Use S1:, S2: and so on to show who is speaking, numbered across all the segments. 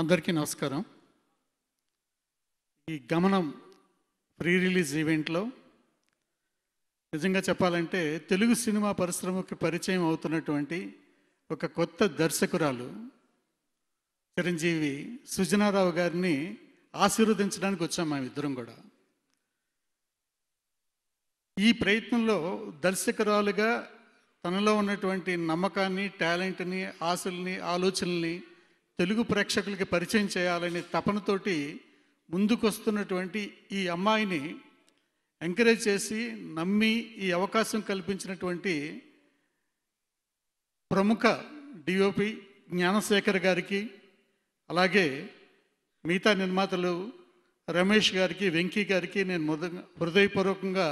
S1: అందరికీ నమస్కారం ఈ గమనం ప్రీ రిలీజ్ ఈవెంట్లో నిజంగా చెప్పాలంటే తెలుగు సినిమా పరిశ్రమకు పరిచయం అవుతున్నటువంటి ఒక కొత్త దర్శకురాలు చిరంజీవి సుజనారావు గారిని ఆశీర్వదించడానికి వచ్చాం ఇద్దరం కూడా ఈ ప్రయత్నంలో దర్శకురాలుగా తనలో ఉన్నటువంటి నమ్మకాన్ని టాలెంట్ని ఆశల్ని ఆలోచనల్ని తెలుగు ప్రేక్షకులకి పరిచయం చేయాలనే తపనతోటి ముందుకొస్తున్నటువంటి ఈ అమ్మాయిని ఎంకరేజ్ చేసి నమ్మి ఈ అవకాశం కల్పించినటువంటి ప్రముఖ డిఓపి జ్ఞానశేఖర్ గారికి అలాగే మిగతా నిర్మాతలు రమేష్ గారికి వెంకీ గారికి నేను మొద హృదయపూర్వకంగా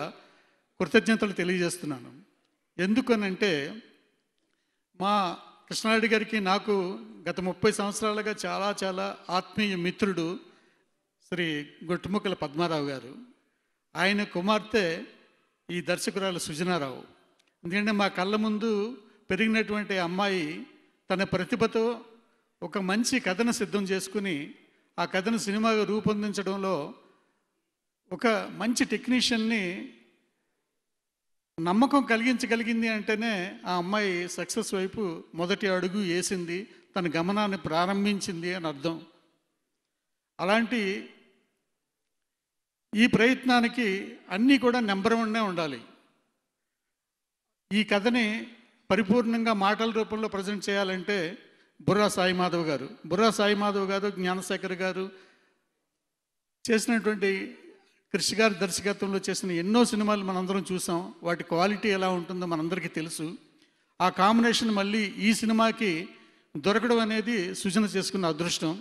S1: కృతజ్ఞతలు తెలియజేస్తున్నాను ఎందుకనంటే మా కృష్ణారెడ్డి గారికి నాకు గత ముప్పై సంవత్సరాలుగా చాలా చాలా ఆత్మీయ మిత్రుడు శ్రీ గొట్టుముక్కల పద్మారావు గారు ఆయన కుమార్తె ఈ దర్శకురాలు సుజనారావు ఎందుకంటే మా కళ్ళ ముందు పెరిగినటువంటి అమ్మాయి తన ప్రతిభతో ఒక మంచి కథను సిద్ధం చేసుకుని ఆ కథను సినిమాగా రూపొందించడంలో ఒక మంచి టెక్నీషియన్ని నమ్మకం కలిగించగలిగింది అంటేనే ఆ అమ్మాయి సక్సెస్ వైపు మొదటి అడుగు వేసింది తన గమనాన్ని ప్రారంభించింది అని అర్థం అలాంటి ఈ ప్రయత్నానికి అన్నీ కూడా నెంబర్ వన్నే ఉండాలి ఈ కథని పరిపూర్ణంగా మాటల రూపంలో ప్రజెంట్ చేయాలంటే బుర్రా సాయి మాధవ్ గారు బుర్రా సాయి మాధవ్ గారు జ్ఞానశేఖర్ గారు చేసినటువంటి కృషి గారి దర్శకత్వంలో చేసిన ఎన్నో సినిమాలు మనందరం చూసాం వాటి క్వాలిటీ ఎలా ఉంటుందో మనందరికీ తెలుసు ఆ కాంబినేషన్ మళ్ళీ ఈ సినిమాకి దొరకడం అనేది సూచన చేసుకున్న అదృష్టం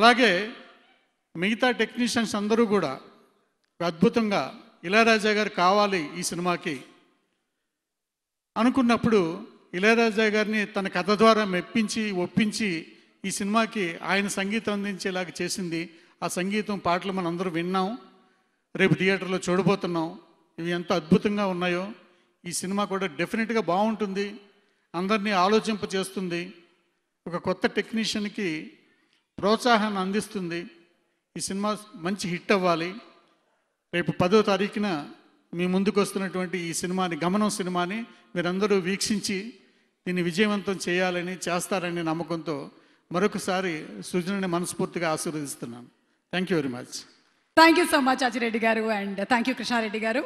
S1: అలాగే మిగతా టెక్నీషియన్స్ అందరూ కూడా అద్భుతంగా ఇళయరాజా గారు కావాలి ఈ సినిమాకి అనుకున్నప్పుడు ఇళయరాజా గారిని తన కథ ద్వారా మెప్పించి ఒప్పించి ఈ సినిమాకి ఆయన సంగీతం అందించేలాగా చేసింది ఆ సంగీతం పాటలు మనం అందరూ విన్నాం రేపు థియేటర్లో చూడబోతున్నాం ఇవి ఎంత అద్భుతంగా ఉన్నాయో ఈ సినిమా కూడా డెఫినెట్గా బాగుంటుంది అందరినీ చేస్తుంది ఒక కొత్త టెక్నీషియన్కి ప్రోత్సాహాన్ని అందిస్తుంది ఈ సినిమా మంచి హిట్ అవ్వాలి రేపు పదో తారీఖున మీ ముందుకు వస్తున్నటువంటి ఈ సినిమాని గమనం సినిమాని మీరందరూ వీక్షించి దీన్ని విజయవంతం చేయాలని చేస్తారనే నమ్మకంతో మరొకసారి సృజనని మనస్ఫూర్తిగా ఆశీర్వదిస్తున్నాను thank you very much thank you so much Ajireddy గారు అండ్ థ్యాంక్ యూ కృష్ణారెడ్డి గారు